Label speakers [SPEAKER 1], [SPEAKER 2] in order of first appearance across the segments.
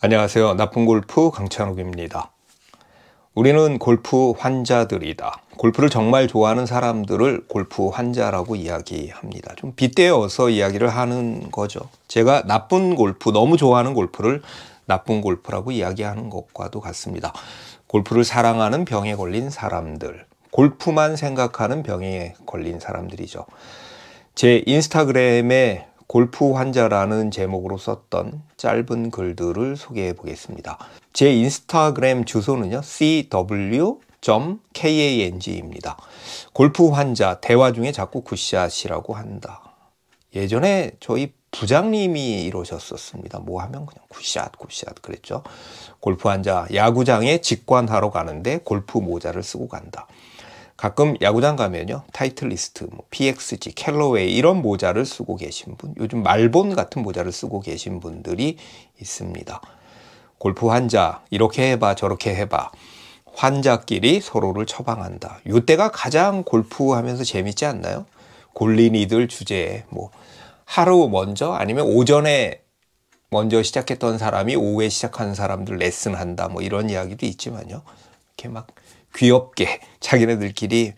[SPEAKER 1] 안녕하세요. 나쁜 골프 강찬욱입니다. 우리는 골프 환자들이다. 골프를 정말 좋아하는 사람들을 골프 환자라고 이야기합니다. 좀 빗대어서 이야기를 하는 거죠. 제가 나쁜 골프, 너무 좋아하는 골프를 나쁜 골프라고 이야기하는 것과도 같습니다. 골프를 사랑하는 병에 걸린 사람들, 골프만 생각하는 병에 걸린 사람들이죠. 제 인스타그램에 골프 환자라는 제목으로 썼던 짧은 글들을 소개해 보겠습니다. 제 인스타그램 주소는요. cw kang입니다. 골프 환자 대화 중에 자꾸 굿샷이라고 한다. 예전에 저희 부장님이 이러셨었습니다. 뭐 하면 그냥 굿샷 굿샷 그랬죠. 골프 환자 야구장에 직관하러 가는데 골프 모자를 쓰고 간다. 가끔 야구장 가면요. 타이틀리스트, 뭐 PXG, 캘로웨이 이런 모자를 쓰고 계신 분, 요즘 말본 같은 모자를 쓰고 계신 분들이 있습니다. 골프 환자, 이렇게 해봐, 저렇게 해봐. 환자끼리 서로를 처방한다. 요때가 가장 골프하면서 재밌지 않나요? 골린이들 주제에 뭐 하루 먼저 아니면 오전에 먼저 시작했던 사람이 오후에 시작하는 사람들 레슨한다 뭐 이런 이야기도 있지만요. 이렇게 막 귀엽게 자기네들끼리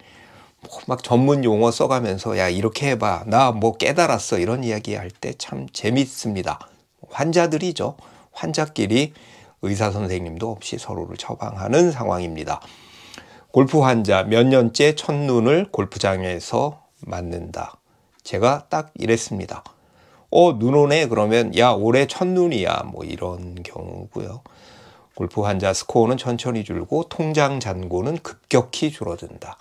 [SPEAKER 1] 뭐 막 전문 용어 써가면서 야 이렇게 해봐 나 뭐 깨달았어 이런 이야기 할 때 참 재밌습니다. 환자들이죠. 환자끼리 의사 선생님도 없이 서로를 처방하는 상황입니다. 골프 환자 몇 년째 첫눈을 골프장에서 맞는다. 제가 딱 이랬습니다. 어, 눈 오네? 그러면, 야, 올해 첫눈이야. 뭐 이런 경우고요. 골프 환자 스코어는 천천히 줄고 통장 잔고는 급격히 줄어든다.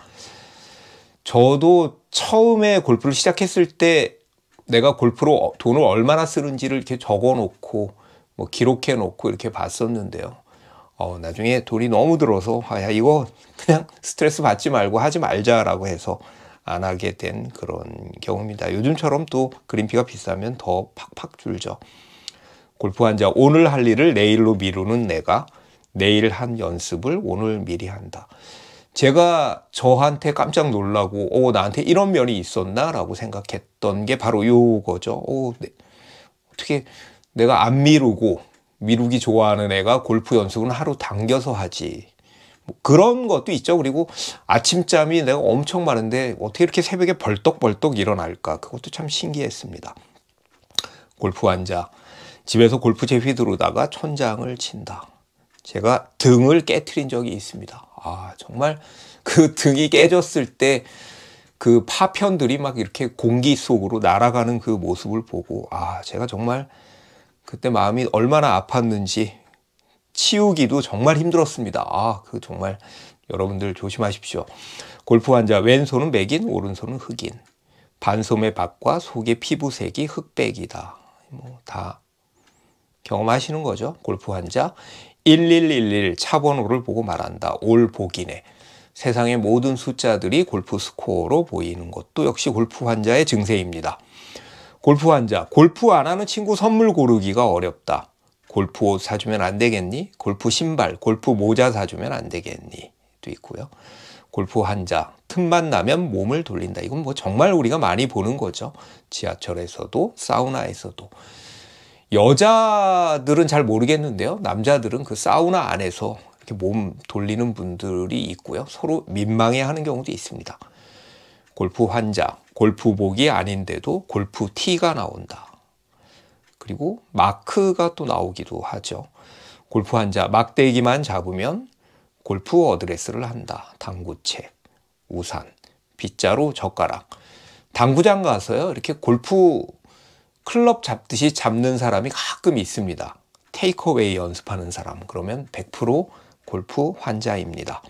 [SPEAKER 1] 저도 처음에 골프를 시작했을 때 내가 골프로 어, 돈을 얼마나 쓰는지를 이렇게 적어 놓고 뭐 기록해 놓고 이렇게 봤었는데요. 어, 나중에 돈이 너무 들어서 아, 야 이거 그냥 스트레스 받지 말고 하지 말자라고 해서 안 하게 된 그런 경우입니다. 요즘처럼 또 그린피가 비싸면 더 팍팍 줄죠. 골프환자 오늘 할 일을 내일로 미루는 내가 내일 한 연습을 오늘 미리 한다. 제가 저한테 깜짝 놀라고 오 어, 나한테 이런 면이 있었나라고 생각했던 게 바로 요거죠. 오, 어, 네. 어떻게 내가 안 미루고 미루기 좋아하는 애가 골프 연습은 하루 당겨서 하지. 뭐 그런 것도 있죠. 그리고 아침잠이 내가 엄청 많은데 어떻게 이렇게 새벽에 벌떡벌떡 일어날까? 그것도 참 신기했습니다. 골프 환자. 집에서 골프채 휘두르다가 천장을 친다. 제가 등을 깨트린 적이 있습니다. 아, 정말 그 등이 깨졌을 때 그 파편들이 막 이렇게 공기 속으로 날아가는 그 모습을 보고 아, 제가 정말 그때 마음이 얼마나 아팠는지 치우기도 정말 힘들었습니다. 아, 그 정말 여러분들 조심하십시오. 골프 환자 왼손은 백인, 오른손은 흑인. 반소매 밖과 속의 피부색이 흑백이다. 뭐다 경험하시는 거죠. 골프 환자 1111 차번호를 보고 말한다. 올 보기네. 세상의 모든 숫자들이 골프 스코어로 보이는 것도 역시 골프 환자의 증세입니다. 골프 환자, 골프 안 하는 친구 선물 고르기가 어렵다. 골프 옷 사주면 안 되겠니? 골프 신발, 골프 모자 사주면 안 되겠니? 도 있고요. 골프 환자, 틈만 나면 몸을 돌린다. 이건 뭐 정말 우리가 많이 보는 거죠. 지하철에서도, 사우나에서도. 여자들은 잘 모르겠는데요. 남자들은 그 사우나 안에서 이렇게 몸 돌리는 분들이 있고요. 서로 민망해 하는 경우도 있습니다. 골프 환자, 골프복이 아닌데도 골프 티가 나온다. 그리고 마크가 또 나오기도 하죠. 골프 환자, 막대기만 잡으면 골프 어드레스를 한다. 당구채, 우산, 빗자루, 젓가락. 당구장 가서요, 이렇게 골프 클럽 잡듯이 잡는 사람이 가끔 있습니다. 테이크웨이 연습하는 사람 그러면 100% 골프 환자입니다.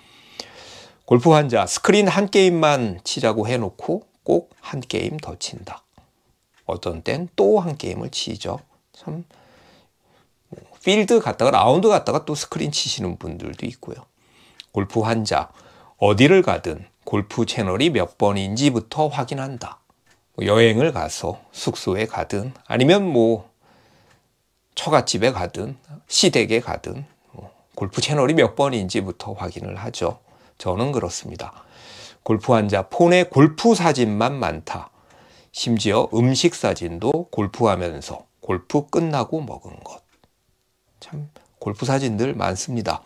[SPEAKER 1] 골프 환자 스크린 한 게임만 치자고 해놓고 꼭 한 게임 더 친다. 어떤 땐 또 한 게임을 치죠. 참 필드 갔다가 라운드 갔다가 또 스크린 치시는 분들도 있고요. 골프 환자 어디를 가든 골프 채널이 몇 번인지부터 확인한다. 여행을 가서 숙소에 가든 아니면 뭐 처갓집에 가든 시댁에 가든 뭐 골프 채널이 몇 번인지부터 확인을 하죠. 저는 그렇습니다. 골프 환자 폰에 골프 사진만 많다. 심지어 음식 사진도 골프하면서 골프 끝나고 먹은 것. 참 골프 사진들 많습니다.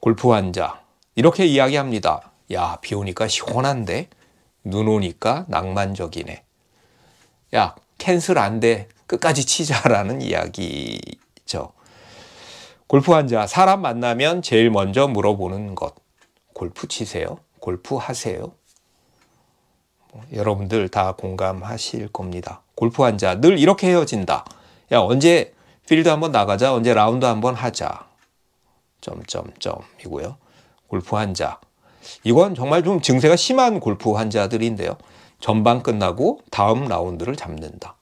[SPEAKER 1] 골프 환자 이렇게 이야기합니다. 야, 비 오니까 시원한데 눈 오니까 낭만적이네. 야, 캔슬 안 돼. 끝까지 치자라는 이야기죠. 골프 환자, 사람 만나면 제일 먼저 물어보는 것. 골프 치세요? 골프 하세요? 뭐, 여러분들 다 공감하실 겁니다. 골프 환자, 늘 이렇게 헤어진다. 야, 언제 필드 한번 나가자. 언제 라운드 한번 하자. 점점점이고요. 골프 환자, 이건 정말 좀 증세가 심한 골프 환자들인데요. 전반 끝나고 다음 라운드를 잡는다.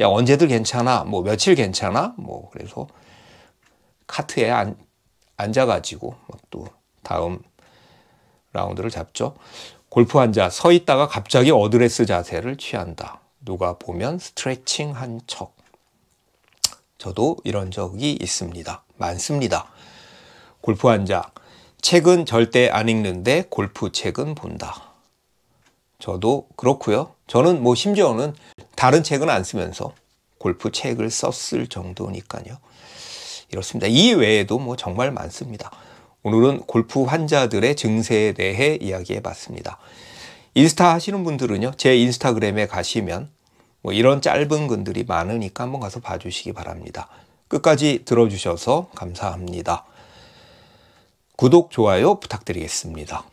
[SPEAKER 1] 야, 언제들 괜찮아. 뭐 며칠 괜찮아. 뭐 그래서 카트에 안, 앉아가지고 또 다음 라운드를 잡죠. 골프 환자 서 있다가 갑자기 어드레스 자세를 취한다. 누가 보면 스트레칭 한 척. 저도 이런 적이 있습니다. 많습니다. 골프 환자 책은 절대 안 읽는데 골프 책은 본다. 저도 그렇고요. 저는 뭐 심지어는 다른 책은 안 쓰면서 골프 책을 썼을 정도니까요. 이렇습니다. 이 외에도 뭐 정말 많습니다. 오늘은 골프 환자들의 증세에 대해 이야기해 봤습니다. 인스타 하시는 분들은요, 제 인스타그램에 가시면 뭐 이런 짧은 글들이 많으니까 한번 가서 봐주시기 바랍니다. 끝까지 들어주셔서 감사합니다. 구독, 좋아요 부탁드리겠습니다.